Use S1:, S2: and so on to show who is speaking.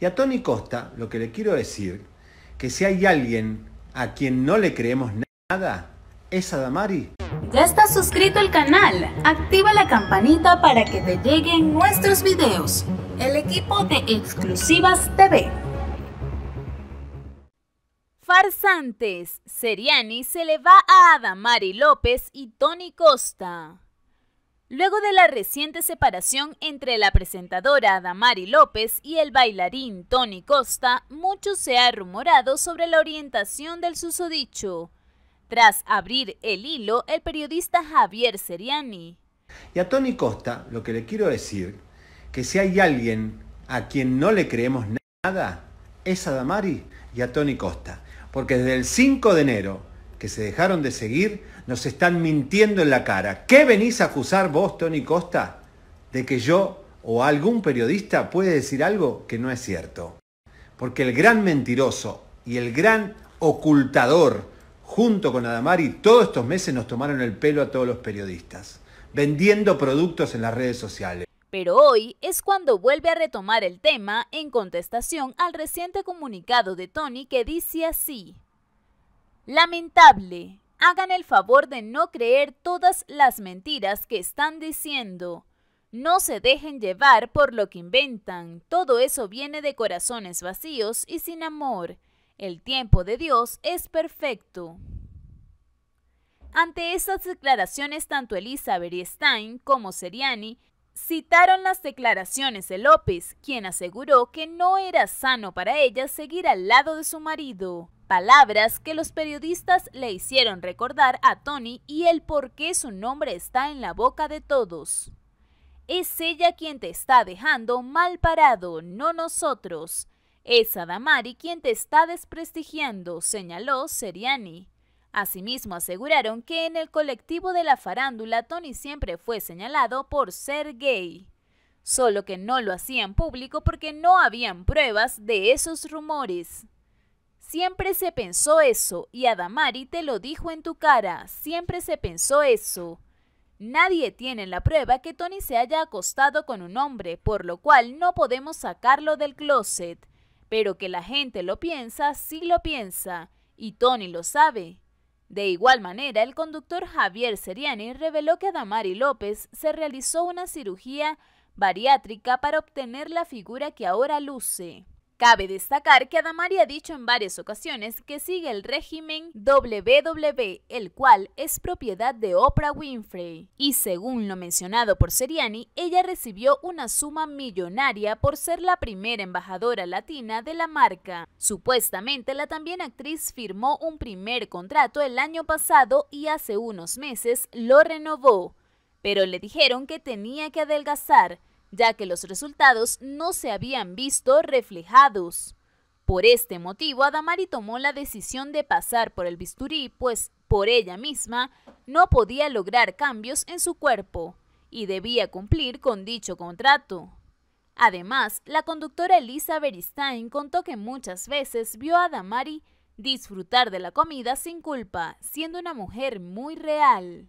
S1: Y a Tony Costa lo que le quiero decir, que si hay alguien a quien no le creemos nada, es Adamari. Ya
S2: estás suscrito al canal, activa la campanita para que te lleguen nuestros videos. El equipo de Exclusivas TV. Farsantes, Seriani se le va a Adamari López y Tony Costa. Luego de la reciente separación entre la presentadora Adamari López y el bailarín Tony Costa, mucho se ha rumorado sobre la orientación del susodicho. Tras abrir el hilo, el periodista Javier Seriani.
S1: Y a Tony Costa, lo que le quiero decir, que si hay alguien a quien no le creemos nada, es a Damari y a Tony Costa. Porque desde el 5 de enero que se dejaron de seguir nos están mintiendo en la cara. ¿Qué venís a acusar vos, Tony Costa, de que yo o algún periodista puede decir algo que no es cierto? Porque el gran mentiroso y el gran ocultador, junto con Adamari, todos estos meses nos tomaron el pelo a todos los periodistas, vendiendo productos en las redes sociales.
S2: Pero hoy es cuando vuelve a retomar el tema en contestación al reciente comunicado de Tony que dice así. Lamentable. Hagan el favor de no creer todas las mentiras que están diciendo. No se dejen llevar por lo que inventan. Todo eso viene de corazones vacíos y sin amor. El tiempo de Dios es perfecto. Ante estas declaraciones, tanto Elizabeth y Stein como Seriani Citaron las declaraciones de López, quien aseguró que no era sano para ella seguir al lado de su marido. Palabras que los periodistas le hicieron recordar a Tony y el por qué su nombre está en la boca de todos. Es ella quien te está dejando mal parado, no nosotros. Es Adamari quien te está desprestigiando, señaló Seriani. Asimismo, aseguraron que en el colectivo de la farándula Tony siempre fue señalado por ser gay, solo que no lo hacían público porque no habían pruebas de esos rumores. Siempre se pensó eso y Adamari te lo dijo en tu cara, siempre se pensó eso. Nadie tiene la prueba que Tony se haya acostado con un hombre, por lo cual no podemos sacarlo del closet. Pero que la gente lo piensa, sí lo piensa, y Tony lo sabe, de igual manera, el conductor Javier Seriani reveló que a Damari López se realizó una cirugía bariátrica para obtener la figura que ahora luce. Cabe destacar que Adamari ha dicho en varias ocasiones que sigue el régimen WW, e, el cual es propiedad de Oprah Winfrey. Y según lo mencionado por Seriani, ella recibió una suma millonaria por ser la primera embajadora latina de la marca. Supuestamente, la también actriz firmó un primer contrato el año pasado y hace unos meses lo renovó, pero le dijeron que tenía que adelgazar ya que los resultados no se habían visto reflejados. Por este motivo, Adamari tomó la decisión de pasar por el bisturí, pues por ella misma no podía lograr cambios en su cuerpo y debía cumplir con dicho contrato. Además, la conductora Elisa Beristain contó que muchas veces vio a Adamari disfrutar de la comida sin culpa, siendo una mujer muy real.